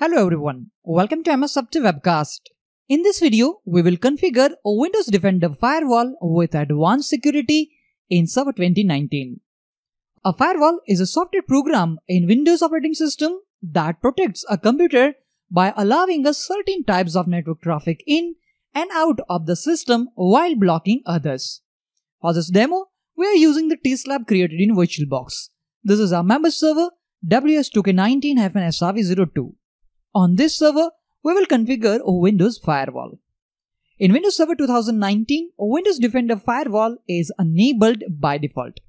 Hello everyone, welcome to MS webcast. In this video, we will configure Windows Defender firewall with advanced security in Server 2019. A firewall is a software program in Windows operating system that protects a computer by allowing us certain types of network traffic in and out of the system while blocking others. For this demo, we are using the TSLab created in VirtualBox. This is our member server WS2K19-SRV02. On this server, we will configure a Windows firewall. In Windows Server 2019, Windows Defender Firewall is enabled by default.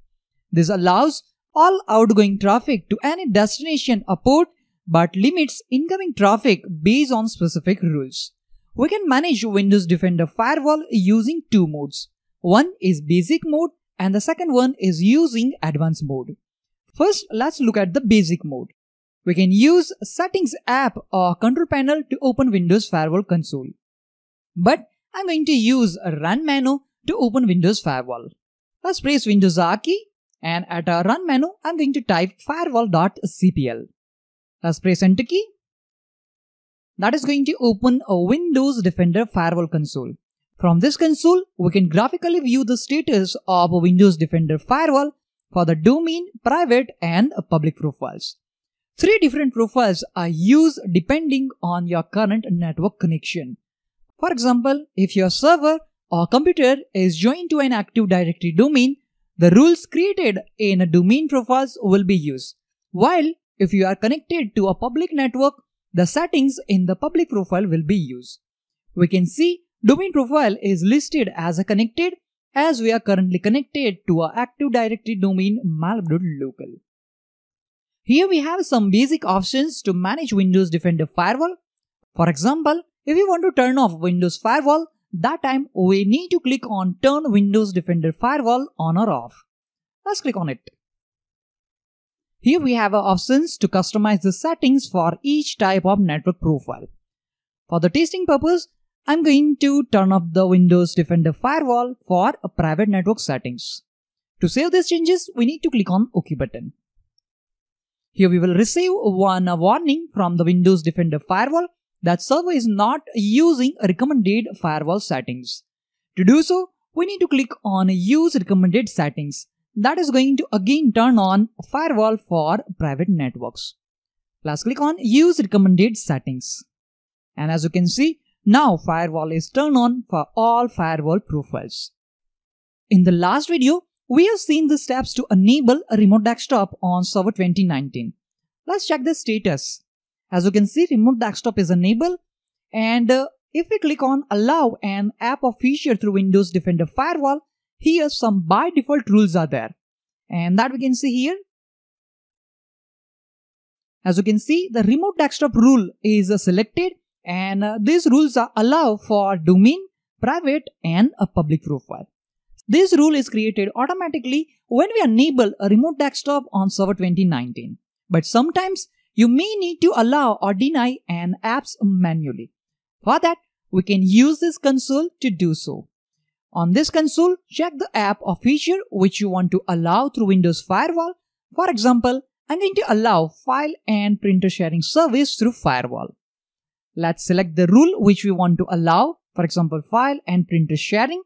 This allows all outgoing traffic to any destination or port but limits incoming traffic based on specific rules. We can manage Windows Defender Firewall using two modes. One is basic mode and the second one is using advanced mode. First, let's look at the basic mode. We can use settings app or control panel to open Windows Firewall console. But I'm going to use run menu to open Windows Firewall. Let's press Windows R key and at our run menu I'm going to type firewall.cpl. Let's press enter key. That is going to open a Windows Defender Firewall console. From this console, we can graphically view the status of a Windows Defender Firewall for the domain, private and public profiles. Three different profiles are used depending on your current network connection. For example, if your server or computer is joined to an Active Directory domain, the rules created in domain profiles will be used. While if you are connected to a public network, the settings in the public profile will be used. We can see domain profile is listed as a connected as we are currently connected to our Active Directory domain Local. Here we have some basic options to manage Windows Defender Firewall. For example, if you want to turn off Windows Firewall, that time we need to click on Turn Windows Defender Firewall on or off. Let's click on it. Here we have options to customize the settings for each type of network profile. For the testing purpose, I'm going to turn off the Windows Defender Firewall for private network settings. To save these changes, we need to click on OK button. Here we will receive one warning from the Windows Defender firewall that server is not using recommended firewall settings. To do so, we need to click on use recommended settings. That is going to again turn on firewall for private networks. Plus click on use recommended settings. And as you can see, now firewall is turned on for all firewall profiles. In the last video, we have seen the steps to enable a remote desktop on Server 2019. Let's check the status. As you can see, remote desktop is enabled and uh, if we click on allow an app or feature through Windows Defender Firewall, here some by default rules are there. And that we can see here. As you can see, the remote desktop rule is uh, selected and uh, these rules are allow for domain, private and a public profile. This rule is created automatically when we enable a remote desktop on Server 2019. But sometimes you may need to allow or deny an apps manually. For that, we can use this console to do so. On this console, check the app or feature which you want to allow through Windows Firewall. For example, I'm going to allow file and printer sharing service through Firewall. Let's select the rule which we want to allow, for example, file and printer sharing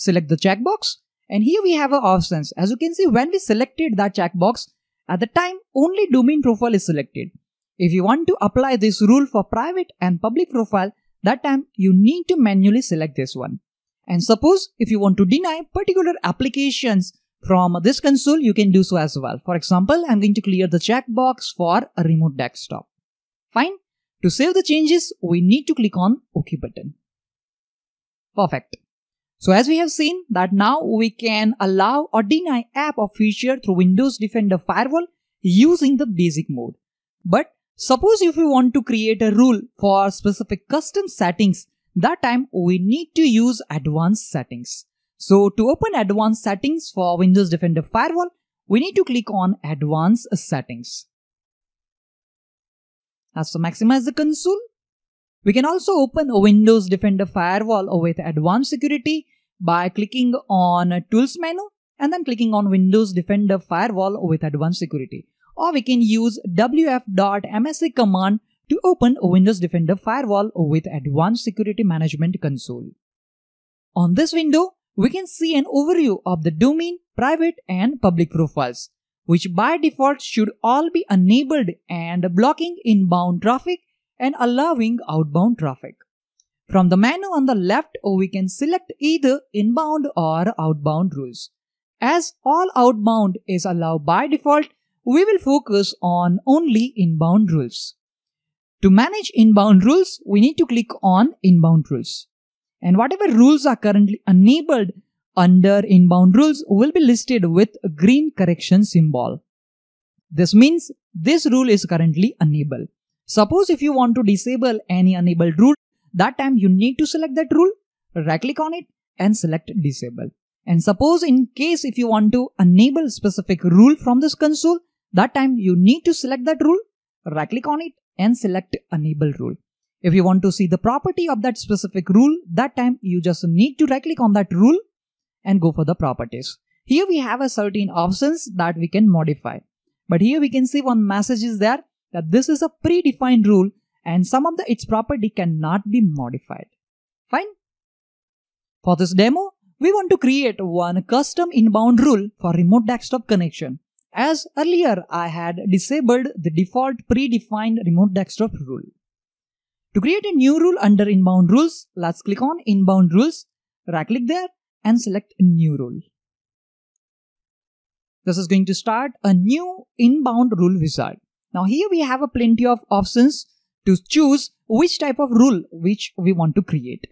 select the checkbox. And here we have our options. As you can see, when we selected that checkbox, at the time only domain profile is selected. If you want to apply this rule for private and public profile, that time you need to manually select this one. And suppose if you want to deny particular applications from this console, you can do so as well. For example, I'm going to clear the checkbox for a remote desktop. Fine. To save the changes, we need to click on OK button. Perfect. So as we have seen that now we can allow or deny app or feature through Windows Defender Firewall using the basic mode. But suppose if we want to create a rule for specific custom settings, that time we need to use advanced settings. So to open advanced settings for Windows Defender Firewall, we need to click on advanced settings. As to maximize the console, we can also open a Windows Defender Firewall with advanced security by clicking on Tools menu and then clicking on Windows Defender Firewall with advanced security. Or we can use wf.msc command to open Windows Defender Firewall with Advanced Security Management Console. On this window, we can see an overview of the domain, private and public profiles, which by default should all be enabled and blocking inbound traffic and allowing outbound traffic. From the menu on the left, oh, we can select either inbound or outbound rules. As all outbound is allowed by default, we will focus on only inbound rules. To manage inbound rules, we need to click on inbound rules. And whatever rules are currently enabled under inbound rules will be listed with green correction symbol. This means this rule is currently enabled. Suppose if you want to disable any enabled rule, that time you need to select that rule, right click on it and select disable. And suppose in case if you want to enable specific rule from this console, that time you need to select that rule, right click on it and select enable rule. If you want to see the property of that specific rule, that time you just need to right click on that rule and go for the properties. Here we have a certain options that we can modify. But here we can see one message is there that this is a predefined rule and some of the, its property cannot be modified. Fine. For this demo, we want to create one custom inbound rule for remote desktop connection. As earlier, I had disabled the default predefined remote desktop rule. To create a new rule under inbound rules, let's click on inbound rules, right click there and select new rule. This is going to start a new inbound rule wizard. Now here we have a plenty of options to choose which type of rule which we want to create.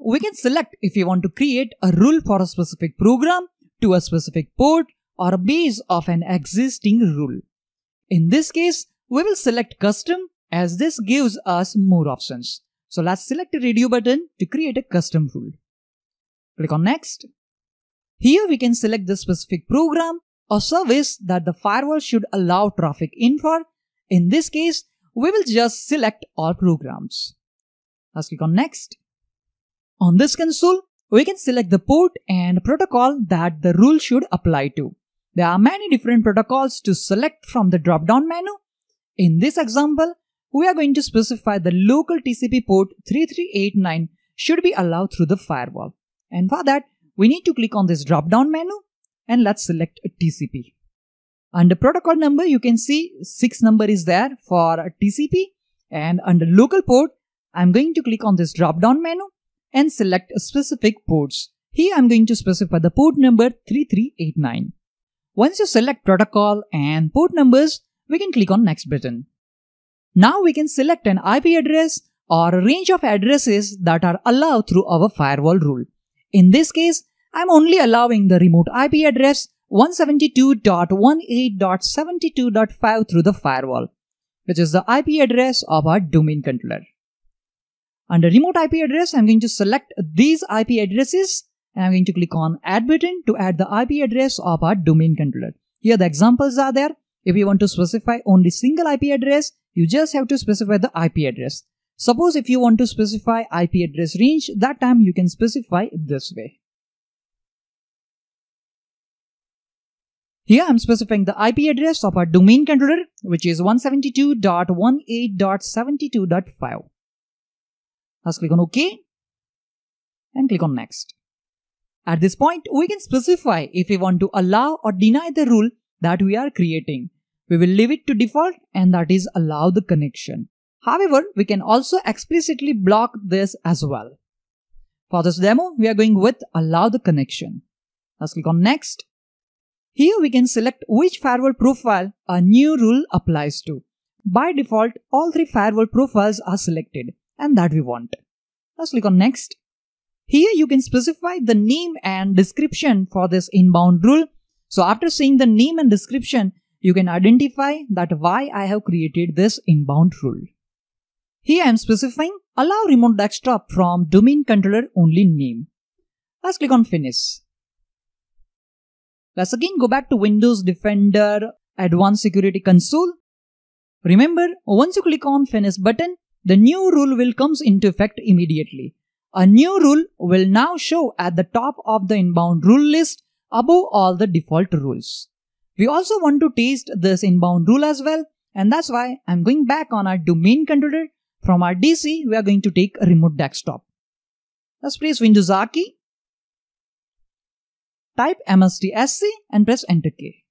We can select if we want to create a rule for a specific program to a specific port or base of an existing rule. In this case, we will select custom as this gives us more options. So let's select the radio button to create a custom rule. Click on next. Here we can select the specific program a service that the firewall should allow traffic in for. In this case, we will just select all programs. Let's click on next. On this console, we can select the port and protocol that the rule should apply to. There are many different protocols to select from the drop-down menu. In this example, we are going to specify the local TCP port 3389 should be allowed through the firewall. And for that, we need to click on this drop-down menu and let's select a TCP. Under protocol number, you can see 6 number is there for a TCP and under local port, I'm going to click on this drop down menu and select specific ports. Here I'm going to specify the port number 3389. Once you select protocol and port numbers, we can click on next button. Now we can select an IP address or a range of addresses that are allowed through our firewall rule. In this case, I'm only allowing the remote IP address 172.18.72.5 through the firewall, which is the IP address of our domain controller. Under remote IP address, I'm going to select these IP addresses and I'm going to click on add button to add the IP address of our domain controller. Here the examples are there. If you want to specify only single IP address, you just have to specify the IP address. Suppose if you want to specify IP address range, that time you can specify this way. Here I'm specifying the IP address of our domain controller, which is 172.18.72.5. Let's click on OK and click on Next. At this point, we can specify if we want to allow or deny the rule that we are creating. We will leave it to default and that is allow the connection. However, we can also explicitly block this as well. For this demo, we are going with allow the connection. Let's click on next here we can select which firewall profile a new rule applies to. By default, all three firewall profiles are selected and that we want. Let's click on next. Here you can specify the name and description for this inbound rule. So after seeing the name and description, you can identify that why I have created this inbound rule. Here I am specifying allow remote desktop from domain controller only name. Let's click on finish. Let's again go back to Windows Defender Advanced Security Console. Remember, once you click on Finish button, the new rule will comes into effect immediately. A new rule will now show at the top of the inbound rule list above all the default rules. We also want to test this inbound rule as well and that's why I'm going back on our domain controller. From our DC, we are going to take a remote desktop. Let's press Windows R key type msdsc and press enter key.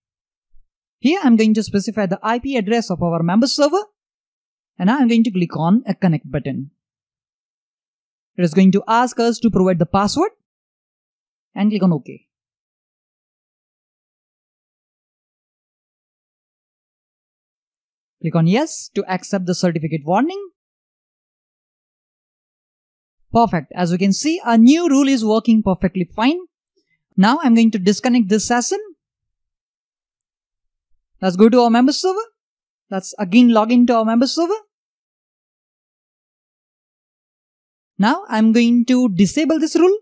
Here I'm going to specify the IP address of our member server and I'm going to click on a connect button. It is going to ask us to provide the password and click on OK. Click on yes to accept the certificate warning. Perfect. As you can see, our new rule is working perfectly fine. Now I'm going to disconnect this session. Let's go to our member server. Let's again log into our member server. Now I'm going to disable this rule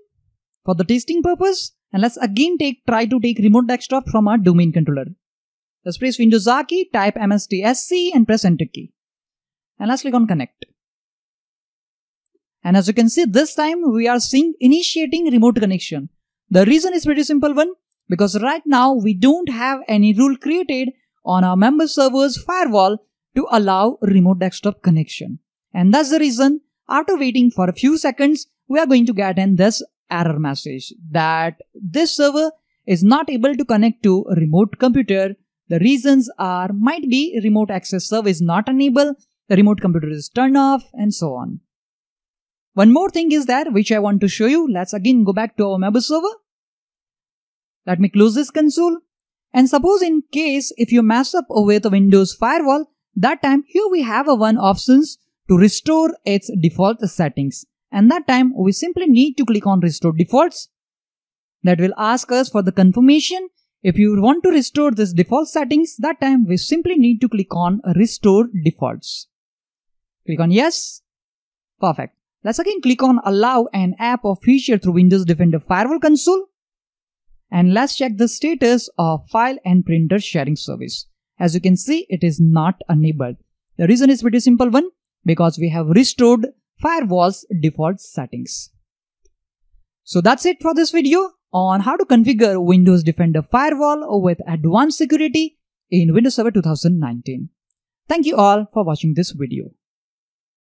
for the testing purpose and let's again take try to take remote desktop from our domain controller. Let's press Windows R key, type MSTSC and press enter key. And let's click on connect. And as you can see this time we are seeing initiating remote connection. The reason is pretty simple one because right now we don't have any rule created on our member server's firewall to allow remote desktop connection. And that's the reason after waiting for a few seconds, we are going to get in this error message that this server is not able to connect to a remote computer. The reasons are might be remote access server is not enabled, the remote computer is turned off and so on. One more thing is there which I want to show you. Let's again go back to our Mabel server. Let me close this console. And suppose in case if you mess up with a Windows firewall, that time here we have a one options to restore its default settings. And that time we simply need to click on restore defaults. That will ask us for the confirmation. If you want to restore this default settings, that time we simply need to click on restore defaults. Click on yes. Perfect. Let's again click on allow an app or feature through Windows Defender Firewall console. And let's check the status of file and printer sharing service. As you can see, it is not enabled. The reason is pretty simple one, because we have restored firewall's default settings. So that's it for this video on how to configure Windows Defender Firewall with advanced security in Windows Server 2019. Thank you all for watching this video.